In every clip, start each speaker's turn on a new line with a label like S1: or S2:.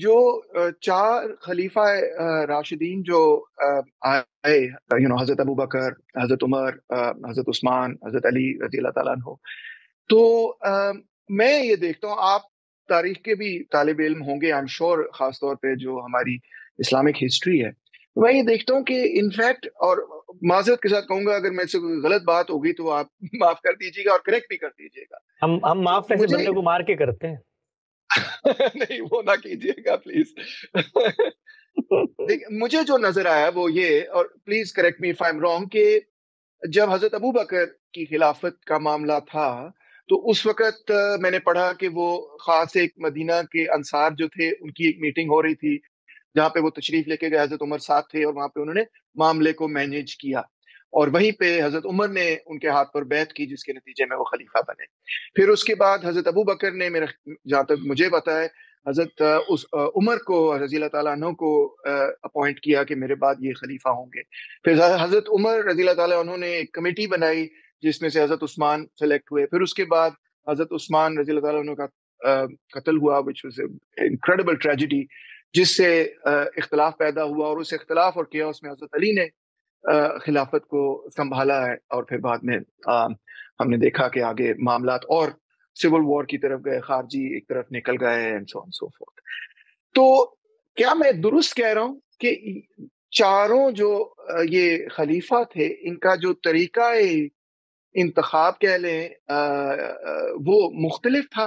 S1: जो चार खलीफा राशिदीन जो आए यू नो हजरत अबू बकर हजरत उमर हजरत उस्मान हजरत अली रजी अल्लाह तो मैं ये देखता हूँ आप तारीख के भी तालब इल्म होंगे आई एम श्योर खास तौर पर जो हमारी इस्लामिक हिस्ट्री है तो मैं ये देखता हूँ कि इनफैक्ट और माजरत के साथ कहूंगा अगर मेरे से कोई गलत बात होगी तो आप माफ कर दीजिएगा और करेक्ट भी कर दीजिएगा
S2: हम हम माफ तो को मार के करते हैं
S1: नहीं वो ना कीजिएगा प्लीज मुझे जो नजर आया वो ये और please correct me if I am wrong कि जब हजरत अबू बकर की खिलाफत का मामला था तो उस वक्त मैंने पढ़ा कि वो खास एक मदीना के अंसार जो थे उनकी एक मीटिंग हो रही थी जहाँ पे वो तशरीफ लेके गए हजरत उमर साहब थे और वहां पे उन्होंने मामले को मैनेज किया और वहीं पे हजरत उमर ने उनके हाथ पर बैत की जिसके नतीजे में वो खलीफा बने फिर उसके बाद हजरत अबू बकर ने मेरे जहाँ तक मुझे पता है हजरत उस उमर को रजी तु को अपॉइंट किया कि मेरे बाद ये खलीफा होंगे फिर हजरत उमर रजी तु ने एक कमेटी बनाई जिसमें से हजरत उस्मान सेलेक्ट हुए फिर उसके बाद हजरत उस्मान रजी तु का कत्ल हुआ विच वॉज इनक्रेडिबल ट्रेजिडी जिससे इख्तलाफ पैदा हुआ और उस इख्तलाफ और किया उसमें हजरत अली ने खिलाफत को संभाला है और फिर बाद में हमने देखा कि आगे मामला और सिविल वॉर की तरफ गए खारजी एक तरफ निकल गए and so on so fourth तो क्या मैं दुरुस्त कह रहा हूँ कि चारों जो ये खलीफा थे इनका जो तरीका इंतखब कह लें वो मुख्तलिफ था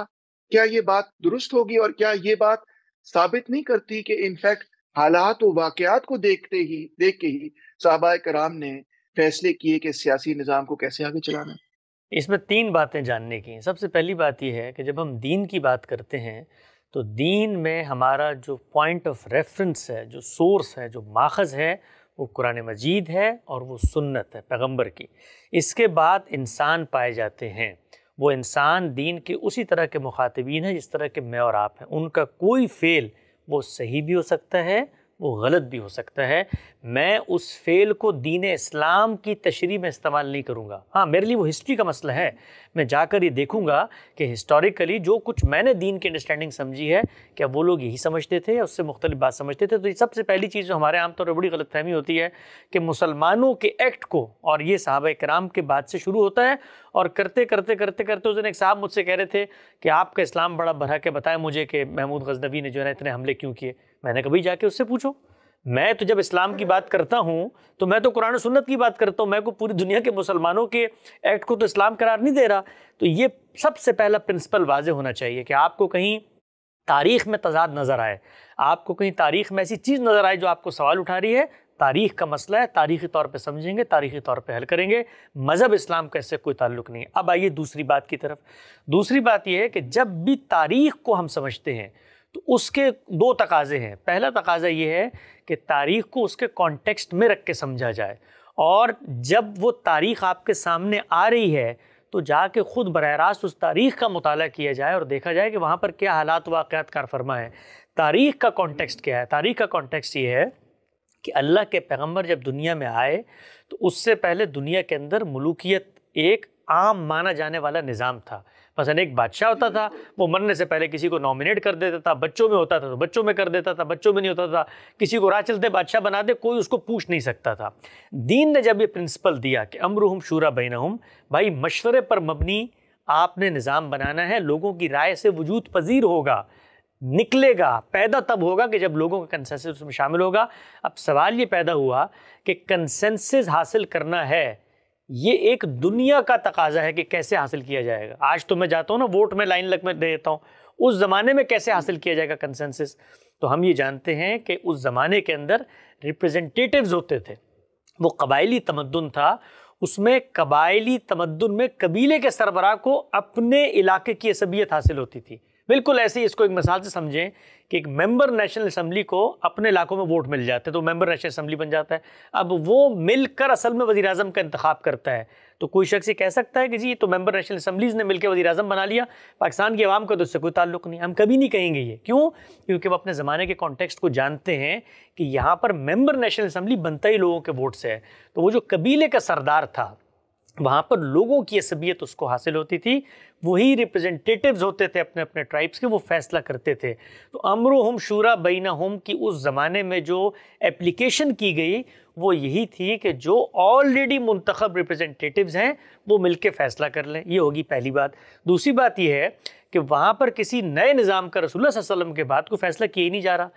S1: क्या ये बात दुरुस्त होगी और क्या ये बात साबित नहीं करती कि इनफैक्ट हालात व वाकयात को देखते ही देख के ही साहबा कराम ने फैसले किए कि सियासी निज़ाम को कैसे आगे चलाना है
S2: इसमें तीन बातें जानने की सबसे पहली बात यह है कि जब हम दीन की बात करते हैं तो दीन में हमारा जो पॉइंट ऑफ रेफरेंस है जो सोर्स है जो माखज़ है वो कुरान मजीद है और वो सुन्नत है पैगंबर की इसके बाद इंसान पाए जाते हैं वो इंसान दीन के उसी तरह के मुखातबीन हैं जिस तरह के मैं और आप हैं उनका कोई फ़ेल वो सही भी हो सकता है वो गलत भी हो सकता है मैं उस फ़ेल को दीन इस्लाम की तशरी में इस्तेमाल नहीं करूँगा हाँ मेरे लिए वो हिस्ट्री का मसला है मैं जाकर ये देखूँगा कि हिस्टोरिकली जो कुछ मैंने दीन की अंडरस्टैंडिंग समझी है क्या वो लोग यही समझते थे या उससे मुख्तलिफ बात समझते थे तो ये सबसे पहली चीज़ जो हमारे आमतौर पर बड़ी ग़लत फहमी होती है कि मुसलमानों के एक्ट को और ये साहब कराम के बाद से शुरू होता है और करते करते करते करते उस दिन एक साहब मुझसे कह रहे थे कि आपका इस्लाम बड़ा भरा के बताए मुझे कि महमूद गजनवी ने जो है इतने हमले क्यों किए मैंने कभी जाके उससे पूछो मैं तो जब इस्लाम की बात करता हूँ तो मैं तो कुरान सुन्नत की बात करता हूँ मैं को पूरी दुनिया के मुसलमानों के एक्ट को तो इस्लाम करार नहीं दे रहा तो ये सबसे पहला प्रिंसिपल वाज होना चाहिए कि आपको कहीं तारीख में तजाद नज़र आए आपको कहीं तारीख में ऐसी चीज़ नज़र आए जो आपको सवाल उठा रही है तारीख़ का मसला है तारीख़ी तौर पे समझेंगे तारीख़ी तौर पे हल करेंगे मज़हब इस्लाम का इससे कोई ताल्लुक नहीं है अब आइए दूसरी बात की तरफ दूसरी बात यह है कि जब भी तारीख़ को हम समझते हैं तो उसके दो तकाज़े हैं पहला तकाज़ा ये है कि तारीख़ को उसके कॉन्टेक्स्ट में रख के समझा जाए और जब वो तारीख़ आपके सामने आ रही है तो जाके ख़ुद बर रास्त उस तारीख़ का मुताला किया जाए और देखा जाए कि वहाँ पर क्या हालात वाक़ात कार फरमा है तारीख़ का कॉन्टेक्स्ट क्या है तारीख़ का कॉन्टेक्स्ट ये है कि अल्लाह के पैगंबर जब दुनिया में आए तो उससे पहले दुनिया के अंदर मलूकियत एक आम माना जाने वाला निज़ाम था मसलन एक बादशाह होता था वो मरने से पहले किसी को नॉमिनेट कर देता था बच्चों में होता था तो बच्चों में कर देता था बच्चों में नहीं होता था किसी को राह चलते बादशाह बना दे कोई उसको पूछ नहीं सकता था दीन ने जब ये प्रिंसिपल दिया कि हम शूरा हम भाई मशवरे पर मबनी आपने निज़ाम बनाना है लोगों की राय से वजूद पजीर होगा निकलेगा पैदा तब होगा कि जब लोगों का कंसेंसस उसमें शामिल होगा अब सवाल ये पैदा हुआ कि कंसेंसस हासिल करना है ये एक दुनिया का तकाजा है कि कैसे हासिल किया जाएगा आज तो मैं जाता हूँ ना वोट में लाइन लग में दे देता हूँ उस ज़माने में कैसे हासिल किया जाएगा कंसेंसस तो हम ये जानते हैं कि उस ज़माने के अंदर रिप्रेजेंटेटिव्स होते थे वो कबायली तमदन था उसमें कबायली तमद्दन में कबीले के सरबरा को अपने इलाके की असबियत हासिल होती थी बिल्कुल ऐसे ही इसको एक मिसाल से समझें कि एक मेंबर नेशनल असम्बली को अपने इलाकों में वोट मिल जाते हैं तो मेंबर नेशनल असम्बली बन जाता है अब वो मिलकर असल में वजी अजम का इंतखा करता है तो कोई शख्स ये कह सकता है कि जी तो मेंबर नेशनल असम्बलीज़ ने मिलकर वजी अजम बना लिया पाकिस्तान की आवाम का तो उससे कोई ताल्लुक नहीं हम कभी नहीं कहेंगे ये क्यों क्योंकि वह अपने ज़माने के कॉन्टेक्स्ट को जानते हैं कि यहाँ पर मेम्बर नेशनल असम्बली बनता ही लोगों के वोट से है तो वो जो कबीले का सरदार था वहाँ पर लोगों की असबियत उसको हासिल होती थी वही रिप्रेजेंटेटिव्स होते थे अपने अपने ट्राइब्स के वो फैसला करते थे तो अमरो हम शूरा बीना हम की उस ज़माने में जो एप्लीकेशन की गई वो यही थी कि जो ऑलरेडी मंतखब रिप्रेजेंटेटिव्स हैं वो मिलके फ़ैसला कर लें ये होगी पहली बात दूसरी बात यह है कि वहाँ पर किसी नए निज़ाम का रसुल्ला वसलम के बाद को फ़ैसला किया ही नहीं जा रहा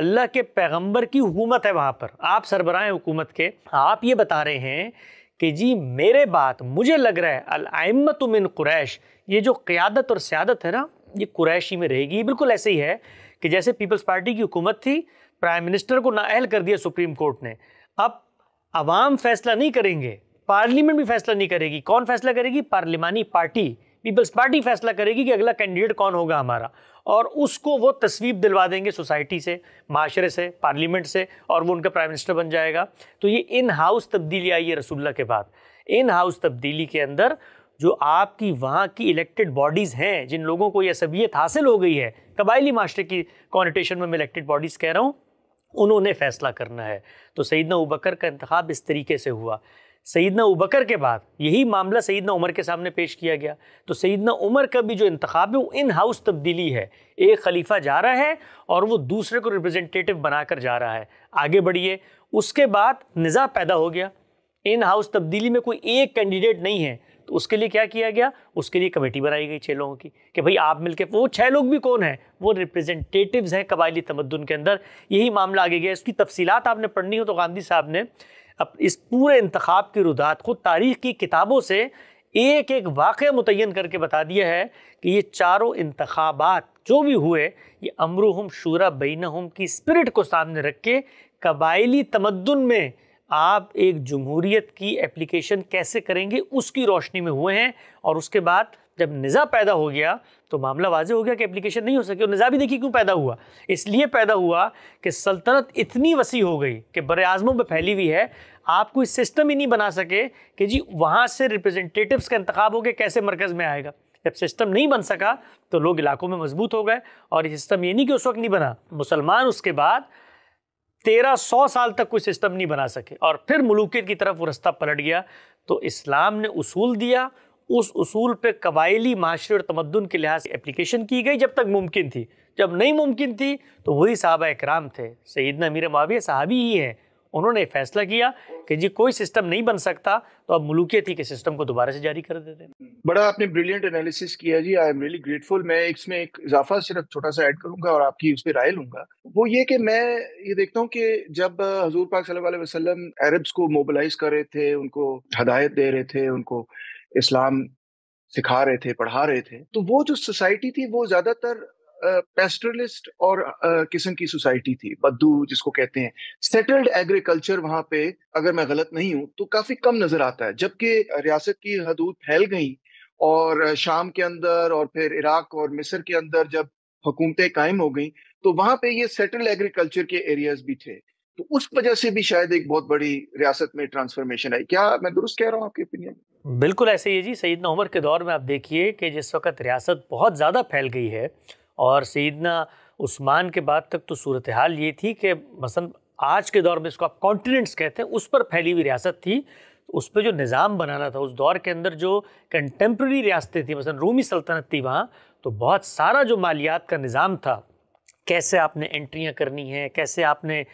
S2: अल्लाह के पैगम्बर की हुकूमत है वहाँ पर आप सरबराएँ हुकूमत के आप ये बता रहे हैं कि जी मेरे बात मुझे लग रहा है अलामत मिन कुरैश ये जो क़्यादत और सियादत है ना ये कुरैशी में रहेगी बिल्कुल ऐसे ही है कि जैसे पीपल्स पार्टी की हुकूमत थी प्राइम मिनिस्टर को नाअहल कर दिया सुप्रीम कोर्ट ने अब आवाम फैसला नहीं करेंगे पार्लियामेंट भी फैसला नहीं करेगी कौन फैसला करेगी पार्लिमानी पार्टी पीपल्स पार्टी फैसला करेगी कि अगला कैंडिडेट कौन होगा हमारा और उसको वो तस्वीर दिलवा देंगे सोसाइटी से माशरे से पार्लियामेंट से और वो उनका प्राइम मिनिस्टर बन जाएगा तो ये इन हाउस तब्दीली आई है रसुल्ला के बाद इन हाउस तब्दीली के अंदर जो आपकी वहाँ की इलेक्टेड बॉडीज़ हैं जिन लोगों को यह सबीत हासिल हो गई है कबायली माशरे की कॉन्टेशन में मैं इलेक्टेड बॉडीज़ कह रहा हूँ उन्होंने फैसला करना है तो सईदना उबकर का इंतब इस तरीके से हुआ सईदना उबकर के बाद यही मामला सईदना उमर के सामने पेश किया गया तो सईदना उमर का भी जो इंतखा है वो इन हाउस तब्दीली है एक खलीफा जा रहा है और वो दूसरे को रिप्रेजेंटेटिव बनाकर जा रहा है आगे बढ़िए उसके बाद निज़ा पैदा हो गया इन हाउस तब्दीली में कोई एक कैंडिडेट नहीं है तो उसके लिए क्या किया गया उसके लिए कमेटी बनाई गई छः लोगों की कि भाई आप मिलके वो छः लोग भी कौन हैं वो रिप्रेजेंटेटिव्स हैं कबायली तमदन के अंदर यही मामला आगे गया इसकी तफसीत आपने पढ़नी हो तो गांधी साहब ने इस पूरे इंतखब की रुदात खुद तारीख़ की किताबों से एक एक वाक़ मुतन करके बता दिया है कि ये चारों इंतबात जो भी हुए ये अमरूहम शूरा हम की स्पिरिट को सामने रख के कबायली तमद्दन में आप एक जमहूरीत की एप्लीकेशन कैसे करेंगे उसकी रोशनी में हुए हैं और उसके बाद जब निज़ा पैदा हो गया तो मामला वाजह हो गया कि एप्लीकेशन नहीं हो सके और निज़ा भी देखिए क्यों पैदा हुआ इसलिए पैदा हुआ कि सल्तनत इतनी वसी हो गई कि बर आज़मों में फैली हुई है आप कोई सिस्टम ही नहीं बना सके कि जी वहाँ से रिप्रेजेंटेटिव्स का इंतखा हो गया कैसे मरकज़ में आएगा जब सिस्टम नहीं बन सका तो लोग इलाकों में मजबूत हो गए और ये सिस्टम ये नहीं कि उस वक्त नहीं बना मुसलमान उसके बाद तेरह सौ साल तक कोई सिस्टम नहीं बना सके और फिर मलूकियत की तरफ वो रास्ता पलट गया तो इस्लाम ने उसूल दिया उस उसूल पे कबाइली माशरे और तमद्दन के लिहाज से एप्लीकेशन की गई जब तक मुमकिन थी जब नहीं मुमकिन थी तो वही साहबा इक्राम थे सईदना मीर माविया साहबी ही हैं उन्होंने फैसला किया कि जी कोई सिस्टम नहीं बन सकता तो अब मुलूकियत थी के सिस्टम को दोबारा से जारी कर देते
S1: बड़ा आपने ब्रिलियंट एनालिसिस किया जी आई एम रियली ग्रेटफुल मैं इसमें एक इजाफा सिर्फ छोटा सा ऐड करूंगा और आपकी उस पर राय लूंगा वो ये कि मैं ये देखता हूँ कि जब हजूर पाक सल्लल्लाहु अलैहि वसल्लम अरब्स को मोबिलाइज कर रहे थे उनको हदायत दे रहे थे उनको इस्लाम सिखा रहे थे पढ़ा रहे थे तो वो जो सोसाइटी थी वो ज्यादातर पेस्टरलिस्ट और किस्म की सोसाइटी थी बद्दू जिसको कहते हैं सेटल्ड एग्रीकल्चर वहाँ पे अगर मैं गलत नहीं हूं तो काफी कम नजर आता है जबकि रियासत की हदूद फैल गई और शाम के अंदर और फिर इराक और मिस्र के अंदर जब हुकूमतें कायम हो गई तो वहां पे ये सेटल्ड एग्रीकल्चर के एरियाज भी थे तो उस वजह से भी शायद एक बहुत बड़ी रियासत में ट्रांसफॉर्मेशन आई क्या मैं दुरुस्त कह रहा हूँ आपकी ओपिनियन
S2: बिल्कुल ऐसे ही जी सईदना उमर के दौर में आप देखिए कि जिस वक्त रियासत बहुत ज़्यादा फैल गई है और सईदना उस्मान के बाद तक तो सूरत हाल ये थी कि मसलन आज के दौर में इसको आप कॉन्टीनेंट्स कहते हैं उस पर फैली हुई रियासत थी उस पर जो निज़ाम बनाना था उस दौर के अंदर जो कंटेम्प्रेरी रियासतें थी मसलन रोमी सल्तनत थी वहाँ तो बहुत सारा जो मालियात का निज़ाम था कैसे आपने एंट्रियाँ करनी हैं कैसे आपने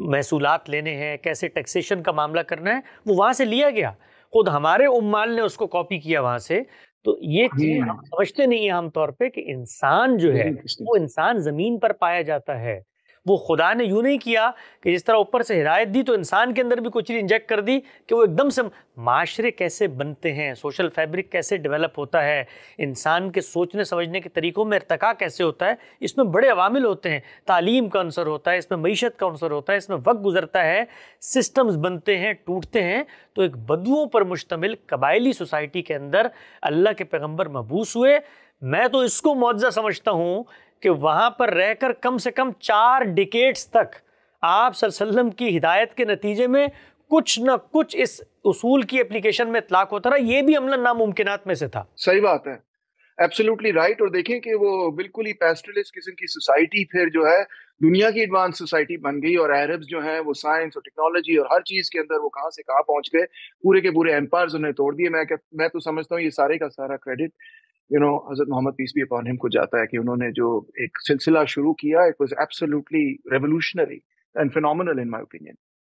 S2: महसूलत लेने हैं कैसे टैक्सेशन का मामला करना है वो वहाँ से लिया गया खुद हमारे उम्माल ने उसको कॉपी किया वहाँ से तो ये हाँ। चीज हम समझते नहीं है आमतौर पे कि इंसान जो है वो इंसान जमीन पर पाया जाता है वो खुदा ने यूँ नहीं किया कि जिस तरह ऊपर से हिदायत दी तो इंसान के अंदर भी कोई चीज़ इंजेक्ट कर दी कि वो एकदम से माशरे कैसे बनते हैं सोशल फैब्रिक कैसे डेवलप होता है इंसान के सोचने समझने के तरीक़ों में इरतका कैसे होता है इसमें बड़े अवामिल होते हैं तालीम का अंसर होता है इसमें मीशत का अंसर होता है इसमें वक्त गुजरता है सिस्टम्स बनते हैं टूटते हैं तो एक बदुओं पर मुश्तमिल कबायली सोसाइटी के अंदर अल्लाह के पैगम्बर मबूस हुए मैं तो इसको मुआवजा समझता हूँ कि वहाँ पर रहकर कम से कम चार डिकेट्स तक आप सल्लम की हिदायत के नतीजे में कुछ ना कुछ इस उसूल की एप्लीकेशन में इतलाक होता रहा ये भी अमला नामुमकिन में से था सही बात है
S1: एब्सोल्युटली राइट right. और देखें कि वो बिल्कुल ही पेस्टलिस्ट किस्म की सोसाइटी फिर जो है दुनिया की एडवांस सोसाइटी बन गई और अरब्स जो हैं वो साइंस और टेक्नोलॉजी और हर चीज के अंदर वो कहाँ से कहाँ पहुंच गए पूरे के पूरे एम्पायर उन्हें तोड़ दिए मैं मैं तो समझता हूँ ये सारे का सारा क्रेडिट यू नो हजरत मोहम्मद पीस भी अपन हिम को जाता है कि उन्होंने जो एक सिलसिला शुरू किया it was absolutely revolutionary and final in my opinion